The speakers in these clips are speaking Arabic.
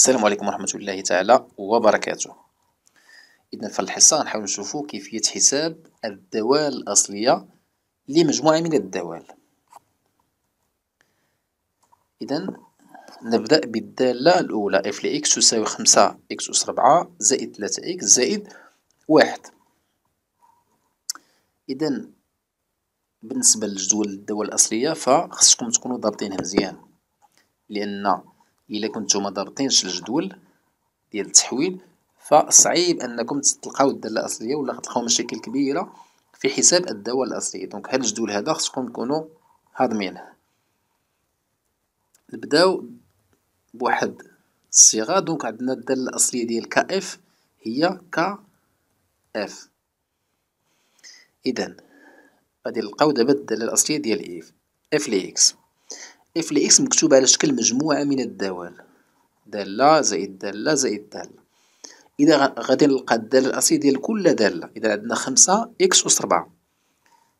السلام عليكم ورحمة الله تعالى وبركاته إذا في الحصة غنحاول نشوفو كيفية حساب الدوال الأصلية لمجموعة من الدوال إذا نبدأ بالدالة الأولى اف لإكس تساوي خمسة إكس أس ربعة زائد ثلاثة إكس زائد واحد إذا بالنسبة لجدول الدوال الأصلية فخصكم تكونوا ضابطينها مزيان لأن الا كنتو ما ضربتينش الجدول ديال التحويل فصعيب انكم تلقاو الداله الاصليه ولا غتلقاو مشاكل كبيره في حساب الدواء الاصلي دونك هاد الجدول هذا خصكم تكونوا هاضمينه نبداو بواحد الصيغه دونك عندنا الداله الاصليه ديال ك اف هي ك اف اذا غادي نلقاو دابا الداله الاصليه ديال اف اف لي اكس اف لإكس مكتوبه على شكل مجموعة من الدوال دالة زائد دالة زائد دالة إذا غادي نلقى الدالة الأصلية ديال كل دالة إذا عندنا خمسة إكس أس ربعة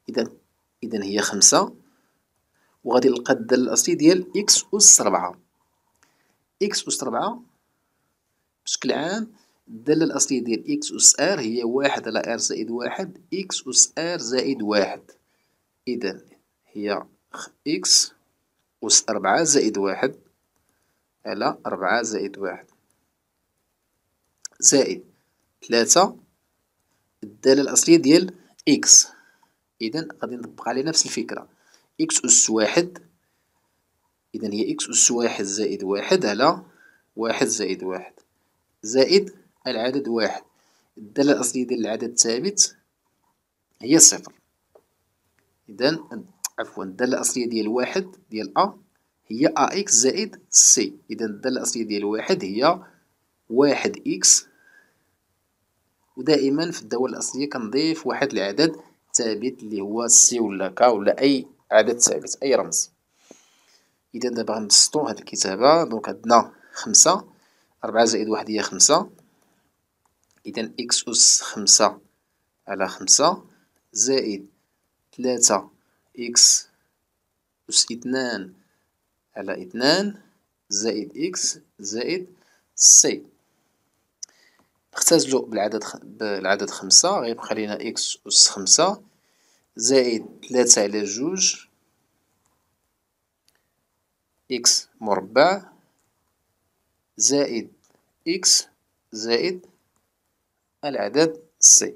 إذا إذا هي خمسة وغادي نلقى الدالة الأصلية ديال إكس أس ربعة إكس أس ربعة بشكل عام الدالة الأصلية ديال إكس أس آر هي واحد على آر زائد واحد إكس أس آر زائد واحد إذا هي إكس أس أربعة زائد واحد على أربعة زائد واحد زائد ثلاثة الدالة الأصلية ديال إكس إذا غادي نطبق عليه نفس الفكرة إكس أس واحد إذا هي إكس أس واحد زائد واحد على واحد زائد واحد زائد العدد واحد الدالة الأصلية ديال العدد الثابت هي صفر إذا عفوا الداله الاصليه ديال واحد ديال ا هي ا اكس زائد سي اذا الداله الاصليه ديال واحد هي واحد اكس ودائما في الدوال الاصليه كنضيف واحد العدد ثابت اللي هو سي ولا كا ولا اي عدد ثابت اي رمز اذا دابا غنبسطو هاد الكتابه دونك عندنا خمسة أربعة زائد واحد هي خمسة إذا إكس أس خمسة على خمسة زائد ثلاثة إكس أس اتنان على اتنان زائد إكس زائد سي نختزلو بالعدد خ... بالعدد خمسة غيبقى لينا إكس أس خمسة زائد تلاتة على جوج إكس مربع زائد إكس زائد العدد سي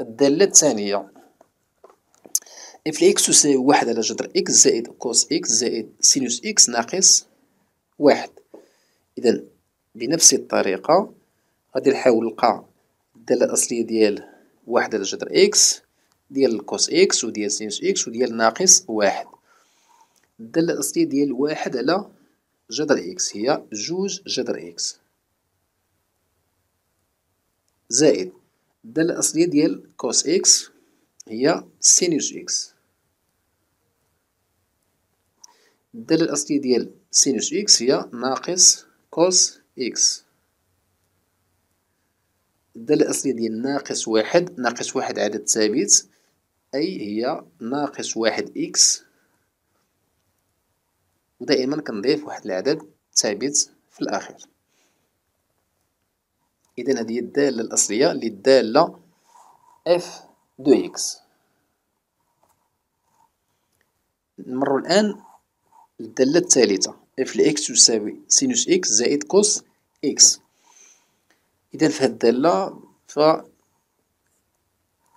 الدالة الثانية اف الاكس تساوي واحد على جذر اكس زائد كوس اكس زائد سينوس اكس ناقص واحد اذا بنفس الطريقة غادي نحاول نلقى الدالة الأصلية ديال واحد على جذر اكس ديال الكوس اكس وديال سينوس اكس وديال ناقص واحد الدالة الأصلية ديال واحد على جذر اكس هي جوج جذر اكس زائد الدالة الأصلية ديال كوس إكس هي سينوس إكس الدالة الأصلية ديال سينوس إكس هي ناقص كوس إكس الدالة الأصلية ديال ناقص واحد ناقص واحد عدد ثابت أي هي ناقص واحد إكس ودائما كنضيف واحد العدد ثابت في الأخير إذن هذه الدالة الأصلية للدالة اف دو اكس نمر الآن للدالة الثالثة اف لإكس تساوي سينوس اكس زائد كوس اكس إذا في هاد الدالة ف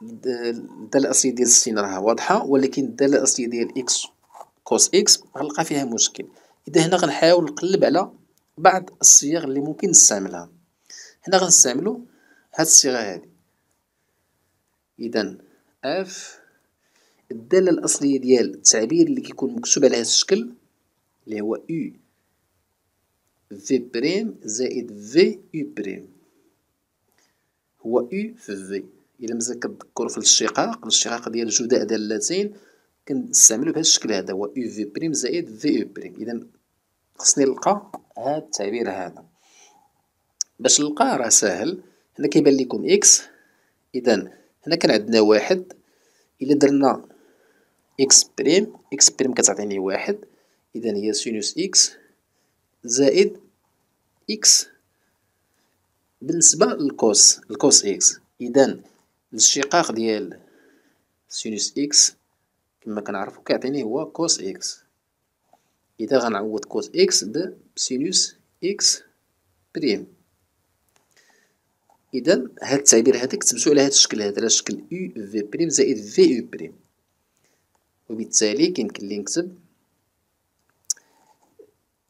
الدالة الأصلية ديال السين راها واضحة ولكن الدالة الأصلية ديال اكس كوس اكس غنلقى فيها مشكل إذا هنا غنحاول نقلب على بعض الصيغ اللي ممكن نستعملها هنا غنستعملو هاد الصيغة هادي إذا اف الدالة الأصلية ديال التعبير اللي كيكون مكتوب على هاد الشكل اللي هو U في بريم زائد في U بريم هو U في في إلا مازال كتذكرو في الاشتقاق الاشتقاق ديال جداء دالتين كنستعملو بهذا الشكل هذا هو U في بريم زائد في U بريم إذا خصني نلقى هاد التعبير هذا باش نلقاه راه ساهل هنا كيبان لكم اكس اذا هنا كان عندنا واحد الا درنا اكس بريم اكس بريم كتعطيني واحد اذا هي سينوس اكس زائد اكس بالنسبه للكوس الكوس اكس اذا الاشتقاق ديال سينوس اكس كما كنعرفو كيعطيني هو كوس اكس اذا غنعوض كوس اكس بسينوس اكس بريم اذا هاد التعبير هذا كتبتو على هاد الشكل هذا على شكل او في بريم زائد في او بريم وبالتالي كيمكن لي نكتب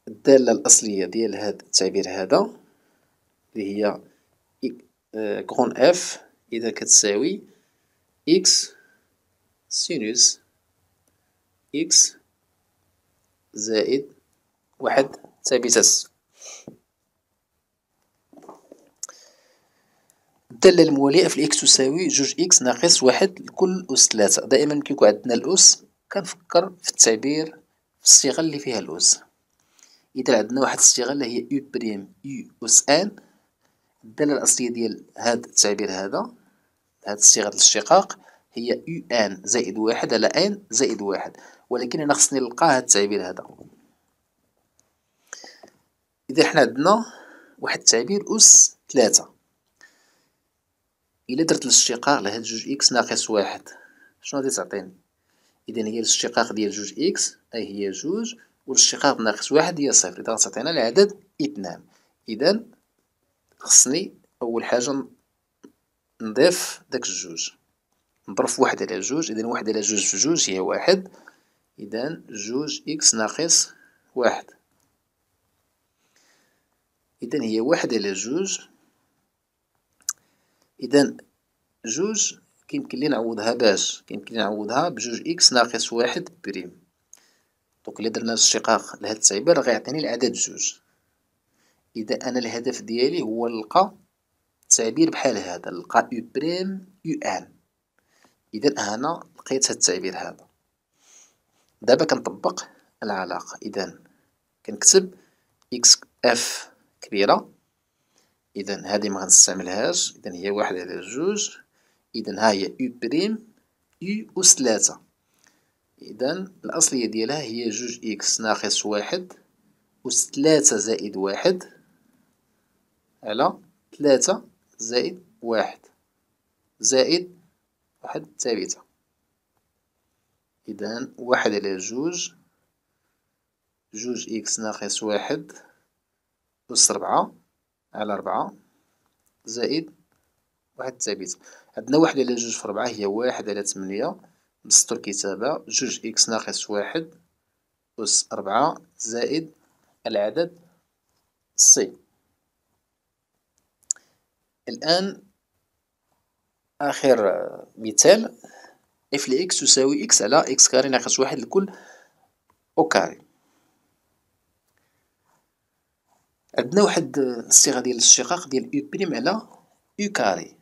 الداله الاصليه ديال هاد التعبير هذا اللي هي كون آه، اف اذا كتساوي اكس سينوس اكس زائد واحد ثابتة الداله المواليه في الاكس تساوي جوج اكس ناقص واحد لكل اس ثلاثة دائما كيكون عندنا الاس كنفكر في التعبير في الصيغه اللي فيها الاس اذا عندنا واحد الصيغه اللي هي أو بريم أو اس ان الداله الاصليه ديال هاد التعبير هذا هاد صيغه الاشتقاق هي أو ان زائد واحد على ان زائد واحد ولكن انا خصني نلقى هاد التعبير هذا اذا حنا عندنا واحد التعبير اس ثلاثة إلا درت الإشتقاق لهاد جوج إكس ناقص واحد شنو غادي تعطيني إذا هي الإشتقاق ديال جوج إكس أي هي جوج والإشتقاق ناقص واحد هي صفر إذا غتعطينا العدد اثنان إذا خصني أول حاجة نضيف داك الجوج نضرب واحد على جوج إذا واحد على جوج في جوج هي واحد إذا جوج إكس ناقص واحد إذا هي واحد على جوج إذا جوج كيمكن لي نعوضها باش كيمكن لي نعوضها بجوج إكس ناقص واحد بريم دونك إلا درنا الاشتقاق لهاد التعبير غيعطيني العدد جوج إذا أنا الهدف ديالي هو نلقى تعبير بحال هذا نلقى او بريم او ان إذا أنا لقيت هاد التعبير هذا دابا كنطبق العلاقة إذا كنكتب إكس اف كبيرة اذا هذه ما غنستعملهاش اذا هي واحد على جوج اذا ها هي او بريم او اس 3 اذا الاصلية ديالها هي جوج اكس ناقص واحد اس 3 زائد واحد على 3 زائد واحد زائد واحد ثابتة إذا واحد على جوج جوج إكس ناقص واحد أس ربعة على ربعة زائد واحد الثابت عندنا واحد على جوج في ربعة هي واحد على تمنية بسطر الكتابة جوج إكس ناقص واحد أس ربعة زائد العدد سي الآن آخر مثال اف لإكس تساوي إكس على إكس كاري ناقص واحد الكل أو كاري عندنا واحد الصيغه ديال الاشتقاق ديال او بريم على او كاري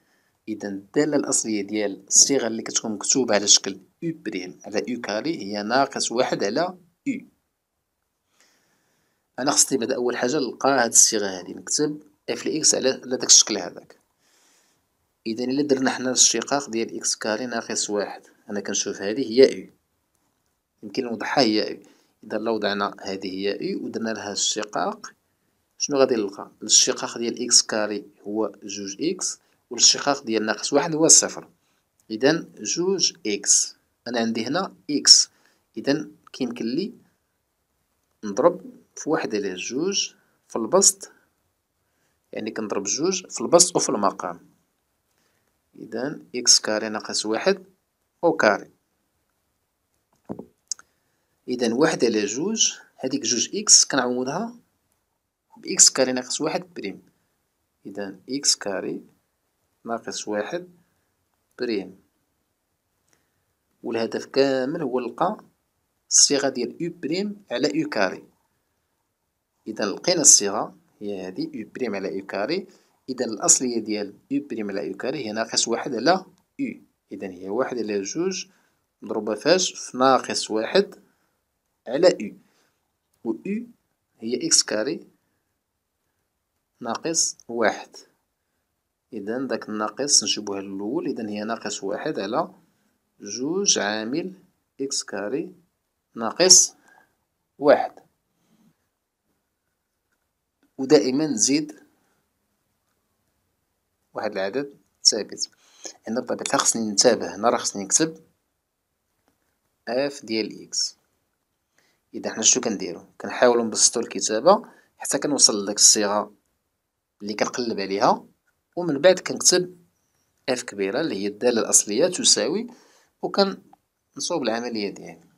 اذا الداله الاصليه ديال الصيغه اللي كتكون مكتوبه على شكل او بريم على او كاري هي ناقص واحد على او انا خصني بعدا اول حاجه نلقى هاد الصيغه هادي نكتب اف لاكس على على داك الشكل هذاك اذا الا درنا حنا الاشتقاق ديال اكس كاري ناقص واحد انا كنشوف هذه هي او يمكن نوضحها هي او اذا لو وضعنا هذه هي او ودرنا لها الاشتقاق شنو غادي نلقى الاشتقاق ديال اكس كاري هو جوج اكس والاشتقاق ديال ناقص واحد هو صفر اذا جوج اكس انا عندي هنا اكس اذا كيمكن لي نضرب في واحد على جوج في البسط يعني كنضرب جوج في البسط وفي المقام اذا اكس كاري ناقص واحد او كاري اذا واحد على جوج هذيك جوج اكس كنعوضها بإكس كاري ناقص واحد بريم إذا إكس كاري ناقص واحد بريم والهدف كامل هو نلقى الصيغة ديال أو بريم على أو كاري إذا لقينا الصيغة هي هذه أو بريم على أو كاري إذا الأصلية ديال أو بريم على أو كاري هي ناقص واحد على أو إذا هي واحد على جوج مضروبة فاش في ناقص واحد على أو و أو هي إكس كاري ناقص واحد إذا داك الناقص نجيبوه للأول إذا هي ناقص واحد على جوج عامل إكس كاري ناقص واحد ودائما نزيد واحد العدد ثابت هنا بطبيعة الحال خصني نتابه هنا راه خصني نكتب اف ديال اكس اذا حنا شنو كنديرو كنحاولو نبسطو الكتابة حتى كنوصل لداك الصيغة اللي كنقلب عليها ومن بعد كنكتب اف كبيرة اللي هي الدالة الأصلية تساوي وكنصوب العملية ديالي